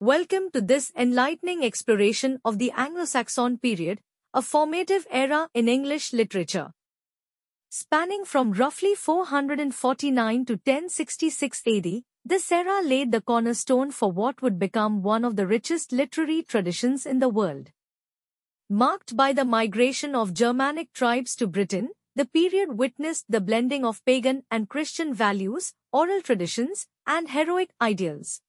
Welcome to this enlightening exploration of the Anglo-Saxon period, a formative era in English literature. Spanning from roughly 449 to 1066 AD, this era laid the cornerstone for what would become one of the richest literary traditions in the world. Marked by the migration of Germanic tribes to Britain, the period witnessed the blending of pagan and Christian values, oral traditions, and heroic ideals.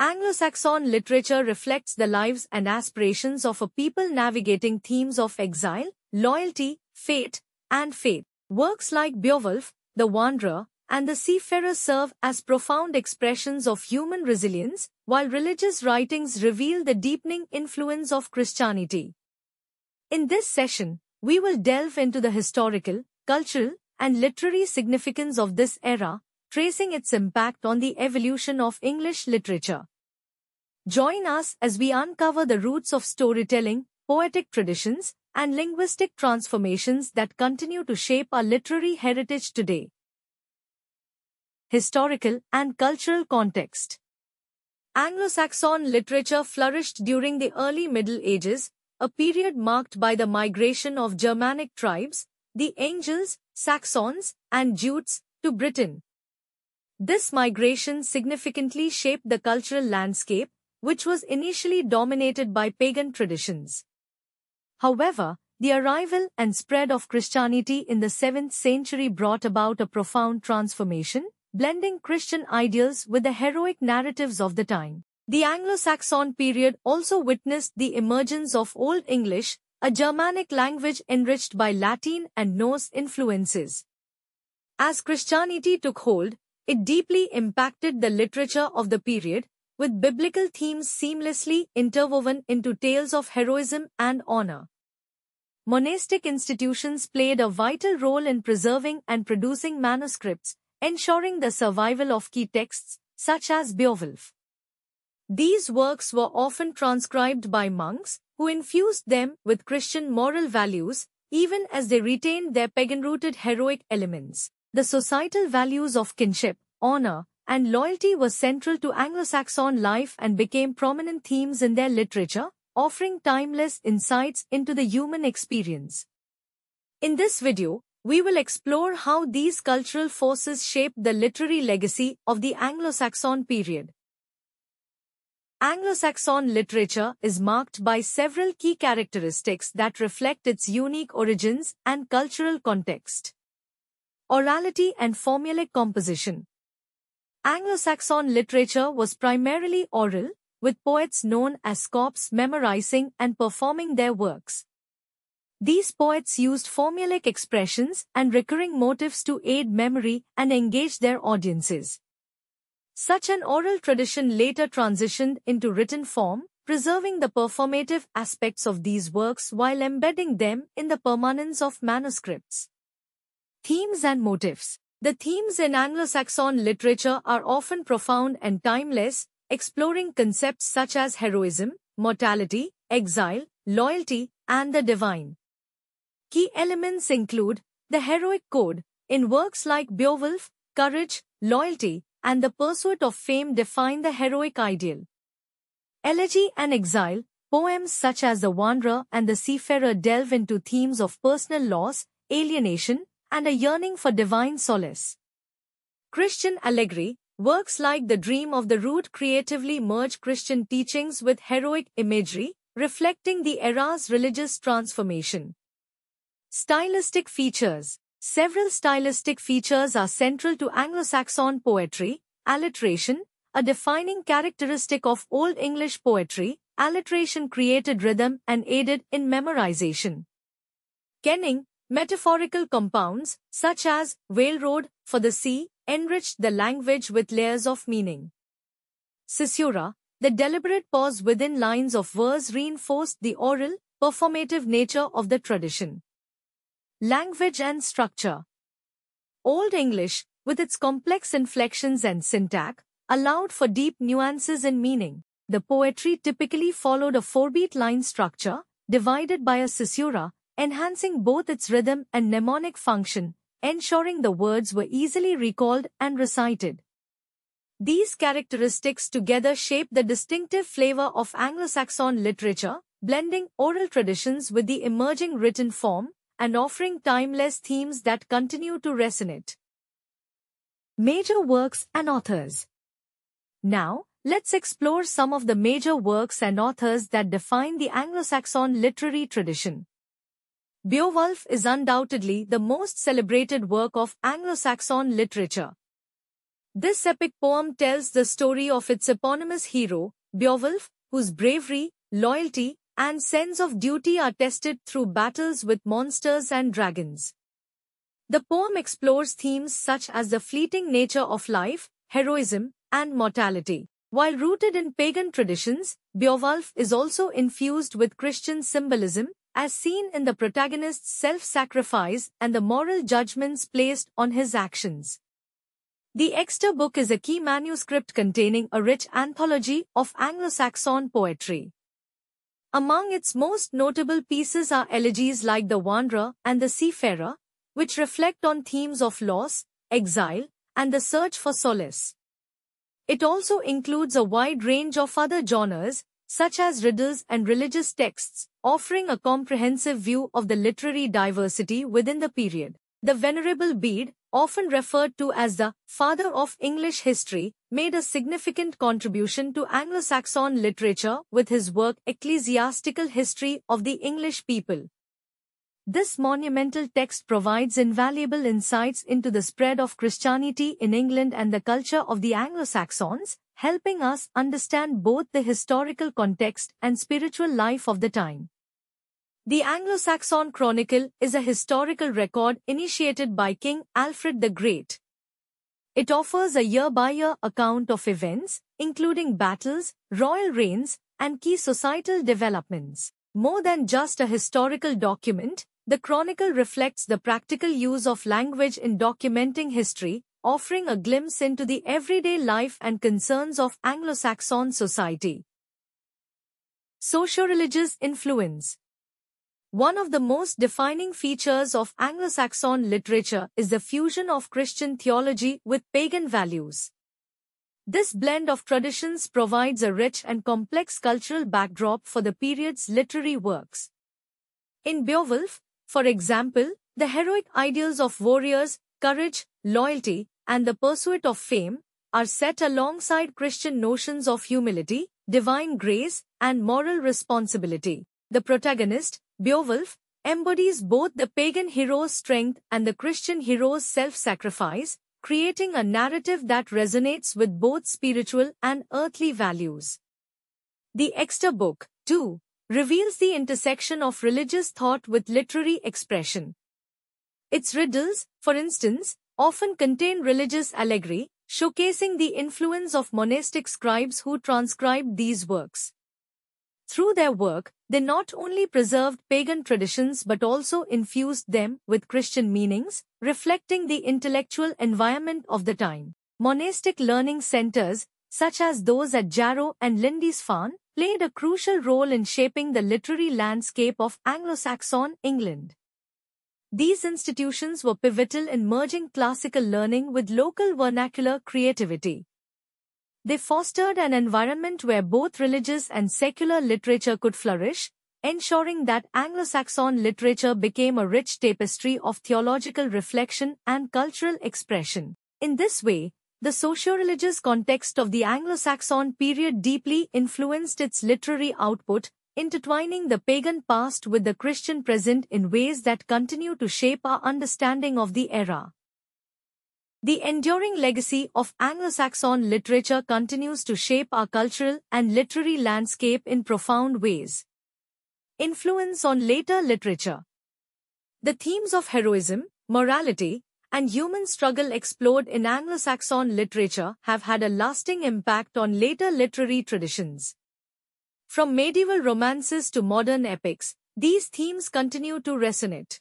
Anglo-Saxon literature reflects the lives and aspirations of a people navigating themes of exile, loyalty, fate, and faith. Works like Beowulf, The Wanderer, and The Seafarer serve as profound expressions of human resilience, while religious writings reveal the deepening influence of Christianity. In this session, we will delve into the historical, cultural, and literary significance of this era, tracing its impact on the evolution of English literature. Join us as we uncover the roots of storytelling, poetic traditions, and linguistic transformations that continue to shape our literary heritage today. Historical and cultural context Anglo-Saxon literature flourished during the early Middle Ages, a period marked by the migration of Germanic tribes, the Angles, Saxons, and Jutes, to Britain. This migration significantly shaped the cultural landscape, which was initially dominated by pagan traditions. However, the arrival and spread of Christianity in the 7th century brought about a profound transformation, blending Christian ideals with the heroic narratives of the time. The Anglo-Saxon period also witnessed the emergence of Old English, a Germanic language enriched by Latin and Norse influences. As Christianity took hold, it deeply impacted the literature of the period, with biblical themes seamlessly interwoven into tales of heroism and honor. Monastic institutions played a vital role in preserving and producing manuscripts, ensuring the survival of key texts, such as Beowulf. These works were often transcribed by monks, who infused them with Christian moral values, even as they retained their pagan-rooted heroic elements. The societal values of kinship, honor, and loyalty were central to Anglo-Saxon life and became prominent themes in their literature, offering timeless insights into the human experience. In this video, we will explore how these cultural forces shaped the literary legacy of the Anglo-Saxon period. Anglo-Saxon literature is marked by several key characteristics that reflect its unique origins and cultural context. Orality and formulaic composition, Anglo-Saxon literature was primarily oral, with poets known as scops memorizing and performing their works. These poets used formulaic expressions and recurring motifs to aid memory and engage their audiences. Such an oral tradition later transitioned into written form, preserving the performative aspects of these works while embedding them in the permanence of manuscripts. Themes and motifs the themes in Anglo-Saxon literature are often profound and timeless, exploring concepts such as heroism, mortality, exile, loyalty, and the divine. Key elements include the heroic code in works like Beowulf, courage, loyalty, and the pursuit of fame define the heroic ideal. Elegy and exile, poems such as The Wanderer and The Seafarer delve into themes of personal loss, alienation, and a yearning for divine solace. Christian allegory, works like The Dream of the Root creatively merge Christian teachings with heroic imagery, reflecting the era's religious transformation. Stylistic features Several stylistic features are central to Anglo-Saxon poetry, alliteration, a defining characteristic of Old English poetry, alliteration created rhythm and aided in memorization. Kenning, Metaphorical compounds, such as railroad for the sea, enrich the language with layers of meaning. Caesura, the deliberate pause within lines of verse reinforced the oral, performative nature of the tradition. Language and structure. Old English, with its complex inflections and syntax, allowed for deep nuances in meaning. The poetry typically followed a four-beat line structure, divided by a caesura, enhancing both its rhythm and mnemonic function, ensuring the words were easily recalled and recited. These characteristics together shape the distinctive flavor of Anglo-Saxon literature, blending oral traditions with the emerging written form and offering timeless themes that continue to resonate. Major works and authors Now, let's explore some of the major works and authors that define the Anglo-Saxon literary tradition. Beowulf is undoubtedly the most celebrated work of Anglo-Saxon literature. This epic poem tells the story of its eponymous hero, Beowulf, whose bravery, loyalty, and sense of duty are tested through battles with monsters and dragons. The poem explores themes such as the fleeting nature of life, heroism, and mortality. While rooted in pagan traditions, Beowulf is also infused with Christian symbolism, as seen in the protagonist's self-sacrifice and the moral judgments placed on his actions. The Exeter book is a key manuscript containing a rich anthology of Anglo-Saxon poetry. Among its most notable pieces are elegies like The Wanderer and The Seafarer, which reflect on themes of loss, exile, and the search for solace. It also includes a wide range of other genres, such as riddles and religious texts, offering a comprehensive view of the literary diversity within the period. The Venerable Bede, often referred to as the father of English history, made a significant contribution to Anglo-Saxon literature with his work Ecclesiastical History of the English People. This monumental text provides invaluable insights into the spread of Christianity in England and the culture of the Anglo-Saxons, helping us understand both the historical context and spiritual life of the time. The Anglo-Saxon Chronicle is a historical record initiated by King Alfred the Great. It offers a year-by-year -year account of events, including battles, royal reigns, and key societal developments. More than just a historical document, the chronicle reflects the practical use of language in documenting history, offering a glimpse into the everyday life and concerns of Anglo-Saxon society. Socio-religious influence One of the most defining features of Anglo-Saxon literature is the fusion of Christian theology with pagan values. This blend of traditions provides a rich and complex cultural backdrop for the period's literary works. In Beowulf, for example, the heroic ideals of warriors, courage, loyalty, and the pursuit of fame, are set alongside Christian notions of humility, divine grace, and moral responsibility. The protagonist, Beowulf, embodies both the pagan hero's strength and the Christian hero's self-sacrifice, creating a narrative that resonates with both spiritual and earthly values. The extra book, too, reveals the intersection of religious thought with literary expression. Its riddles, for instance, often contain religious allegory, showcasing the influence of monastic scribes who transcribed these works. Through their work, they not only preserved pagan traditions but also infused them with Christian meanings, reflecting the intellectual environment of the time. Monastic learning centers, such as those at Jarrow and Lindisfarne, played a crucial role in shaping the literary landscape of Anglo-Saxon England. These institutions were pivotal in merging classical learning with local vernacular creativity. They fostered an environment where both religious and secular literature could flourish, ensuring that Anglo-Saxon literature became a rich tapestry of theological reflection and cultural expression. In this way, the socio-religious context of the Anglo-Saxon period deeply influenced its literary output, intertwining the pagan past with the Christian present in ways that continue to shape our understanding of the era. The enduring legacy of Anglo-Saxon literature continues to shape our cultural and literary landscape in profound ways. Influence on later literature The themes of heroism, morality, and human struggle explored in Anglo-Saxon literature have had a lasting impact on later literary traditions. From medieval romances to modern epics, these themes continue to resonate.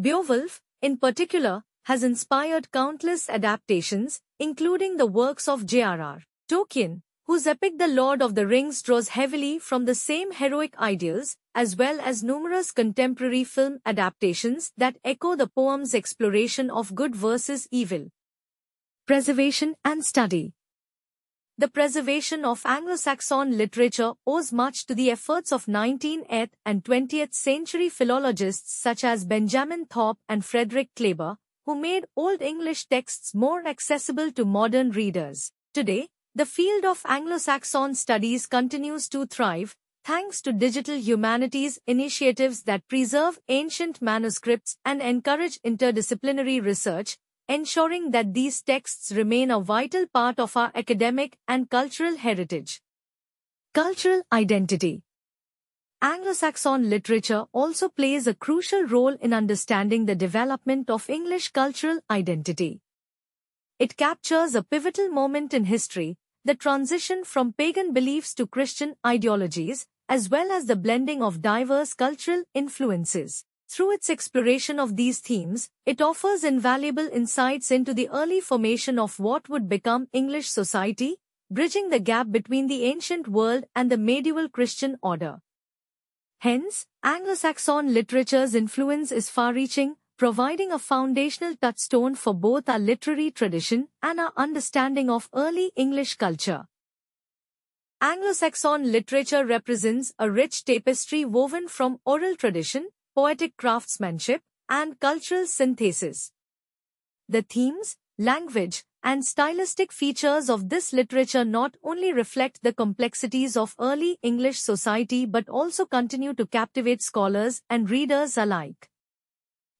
Beowulf, in particular, has inspired countless adaptations, including the works of J.R.R. Tolkien, whose epic The Lord of the Rings draws heavily from the same heroic ideals, as well as numerous contemporary film adaptations that echo the poem's exploration of good versus evil, preservation and study. The preservation of Anglo-Saxon literature owes much to the efforts of 19th and 20th century philologists such as Benjamin Thorpe and Frederick Kleber, who made Old English texts more accessible to modern readers. Today, the field of Anglo-Saxon studies continues to thrive, thanks to digital humanities initiatives that preserve ancient manuscripts and encourage interdisciplinary research, ensuring that these texts remain a vital part of our academic and cultural heritage. Cultural identity Anglo-Saxon literature also plays a crucial role in understanding the development of English cultural identity. It captures a pivotal moment in history, the transition from pagan beliefs to Christian ideologies, as well as the blending of diverse cultural influences. Through its exploration of these themes, it offers invaluable insights into the early formation of what would become English society, bridging the gap between the ancient world and the medieval Christian order. Hence, Anglo-Saxon literature's influence is far-reaching, providing a foundational touchstone for both our literary tradition and our understanding of early English culture. Anglo-Saxon literature represents a rich tapestry woven from oral tradition, poetic craftsmanship, and cultural synthesis. The themes, language, and stylistic features of this literature not only reflect the complexities of early English society but also continue to captivate scholars and readers alike.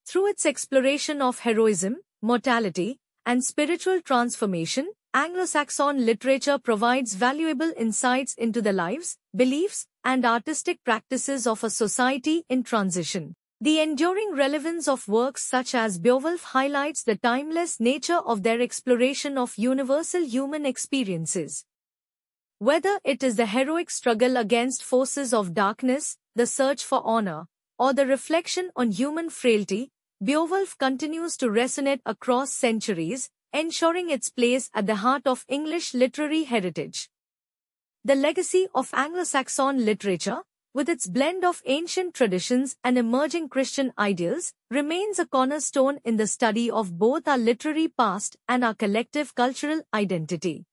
Through its exploration of heroism, mortality, and spiritual transformation, Anglo-Saxon literature provides valuable insights into the lives, beliefs, and artistic practices of a society in transition. The enduring relevance of works such as Beowulf highlights the timeless nature of their exploration of universal human experiences. Whether it is the heroic struggle against forces of darkness, the search for honor, or the reflection on human frailty, Beowulf continues to resonate across centuries, ensuring its place at the heart of English literary heritage. The legacy of Anglo-Saxon literature, with its blend of ancient traditions and emerging Christian ideals, remains a cornerstone in the study of both our literary past and our collective cultural identity.